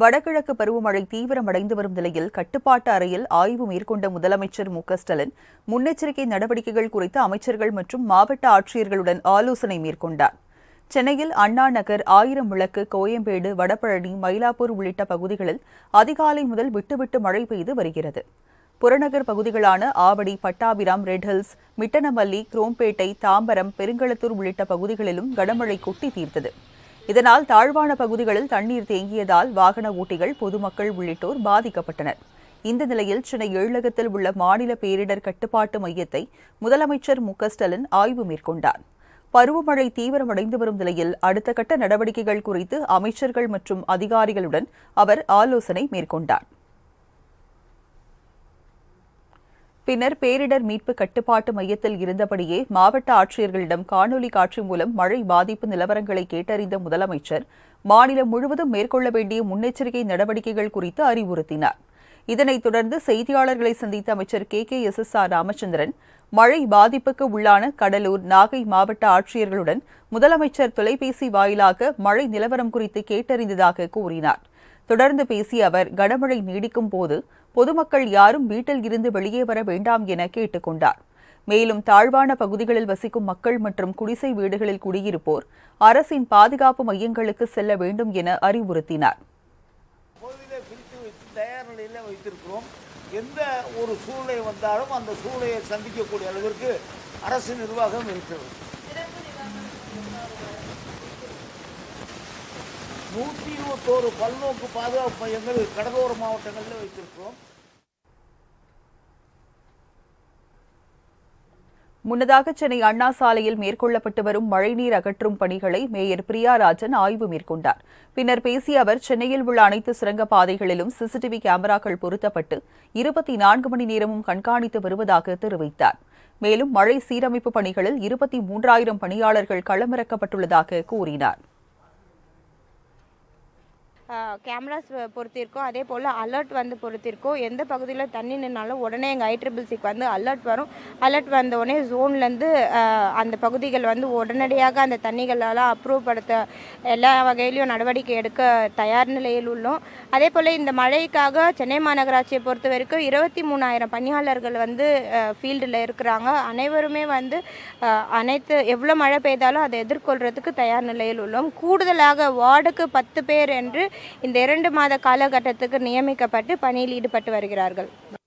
வடகிழக்கு பருவமழை தீவிரமடைந்து வரும் நிலையில் கட்டுப்பாட்டு அறையில் ஆய்வு மேற்கொண்ட முதலமைச்சர் மு ஸ்டாலின் முன்னெச்சரிக்கை நடவடிக்கைகள் குறித்து அமைச்சர்கள் மற்றும் மாவட்ட ஆட்சியர்களுடன் ஆலோசனை மேற்கொண்டார் சென்னையில் அண்ணா நகர் ஆயிரம் விளக்கு கோயம்பேடு வடபழனி மயிலாப்பூர் உள்ளிட்ட பகுதிகளில் அதிகாலை முதல் விட்டுவிட்டு மழை பெய்து வருகிறது புறநகர் பகுதிகளான ஆவடி பட்டாபிராம் ரெட்ஹில்ஸ் மிட்டனமல்லி குரோம்பேட்டை தாம்பரம் பெருங்களத்தூர் உள்ளிட்ட பகுதிகளிலும் கனமழை கொட்டி தீர்த்தது இதனால் தாழ்வான பகுதிகளில் தண்ணீர் தேங்கியதால் வாகன ஓட்டிகள் பொதுமக்கள் உள்ளிட்டோர் பாதிக்கப்பட்டனர் இந்த நிலையில் சென்னை எழலகத்தில் உள்ள மாநில பேரிடர் கட்டுப்பாட்டு மையத்தை முதலமைச்சர் மு ஸ்டாலின் ஆய்வு மேற்கொண்டார் பருவமழை தீவிரமடைந்து வரும் நிலையில் அடுத்த கட்ட நடவடிக்கைகள் குறித்து அமைச்சர்கள் மற்றும் அதிகாரிகளுடன் அவர் ஆலோசனை மேற்கொண்டார் பின்னர் பேரிடர் மீட்பு கட்டுப்பாட்டு மையத்தில் இருந்தபடியே மாவட்ட ஆட்சியர்களிடம் காணொலி காட்சி மூலம் மழை பாதிப்பு நிலவரங்களை கேட்டறிந்த முதலமைச்சர் மாநிலம் முழுவதும் மேற்கொள்ள வேண்டிய முன்னெச்சரிக்கை நடவடிக்கைகள் குறித்து அறிவுறுத்தினார் இதனைத் தொடர்ந்து செய்தியாளர்களை சந்தித்த அமைச்சர் K K S S R Ramachandran மழை பாதிப்புக்கு உள்ளான கடலூர் நாகை மாவட்ட ஆட்சியர்களுடன் முதலமைச்சர் தொலைபேசி வாயிலாக மழை நிலவரம் குறித்து கேட்டறிந்ததாக கூறினார் தொடர்ந்து பேசிய அவர் கனமழை நீடிக்கும் போது பொதுமக்கள் யாரும் வீட்டில் இருந்து வெளியே வர வேண்டாம் என கேட்டுக் கொண்டார் மேலும் தாழ்வான பகுதிகளில் வசிக்கும் மக்கள் மற்றும் குடிசை வீடுகளில் குடியிருப்போர் அரசின் பாதுகாப்பு மையங்களுக்கு செல்ல வேண்டும் என அறிவுறுத்தினார் எந்த ஒரு சூழ்நிலை வந்தாலும் அந்த சூழ்நிலையை சந்திக்கக்கூடிய அளவிற்கு அரசு நிர்வாகம் இருக்கிறது நூற்றி இருபத்தோரு பல்நோக்கு பாதுகாப்பு மையங்கள் கடலோர மாவட்டங்களில் வைத்திருக்கிறோம் முன்னதாக சென்னை அண்ணா சாலையில் மேற்கொள்ளப்பட்டு வரும் மழைநீர் அகற்றும் பணிகளை மேயர் பிரியாராஜன் ஆய்வு மேற்கொண்டார் பின்னர் பேசிய அவர் சென்னையில் உள்ள அனைத்து சுரங்கப் பாதைகளிலும் சிசிடிவி கேமராக்கள் பொருத்தப்பட்டு இருபத்தி நான்கு மணி நேரமும் கண்காணித்து வருவதாக தெரிவித்தார் மேலும் மழை சீரமைப்பு பணிகளில் இருபத்தி மூன்றாயிரம் பணியாளர்கள் களமிறக்கப்பட்டுள்ளதாக கூறினாா் கேமராஸ் பொறுத்திருக்கோம் அதே போல் அலர்ட் வந்து பொறுத்திருக்கோம் எந்த பகுதியில் தண்ணி நின்னாலும் உடனே எங்கள் ஐட்ரிபிள்சிக்கு வந்து அலர்ட் வரும் அலர்ட் வந்த உடனே ஜோன்லேருந்து அந்த பகுதிகள் வந்து உடனடியாக அந்த தண்ணிகளெல்லாம் அப்ரூவ் படுத்த எல்லா வகையிலையும் நடவடிக்கை எடுக்க தயார் நிலையில் உள்ளோம் அதே போல் இந்த மழைக்காக சென்னை மாநகராட்சியை பொறுத்த வரைக்கும் இருபத்தி மூணாயிரம் பணியாளர்கள் வந்து ஃபீல்டில் இருக்கிறாங்க அனைவருமே வந்து அனைத்து எவ்வளோ மழை பெய்தாலும் அதை எதிர்கொள்கிறதுக்கு தயார் நிலையில் உள்ளோம் கூடுதலாக வார்டுக்கு பத்து பேர் என்று இந்த இரண்டு மாத காலகட்டத்துக்கு நியமிக்கப்பட்டு பணியில் ஈடுபட்டு வருகிறார்கள்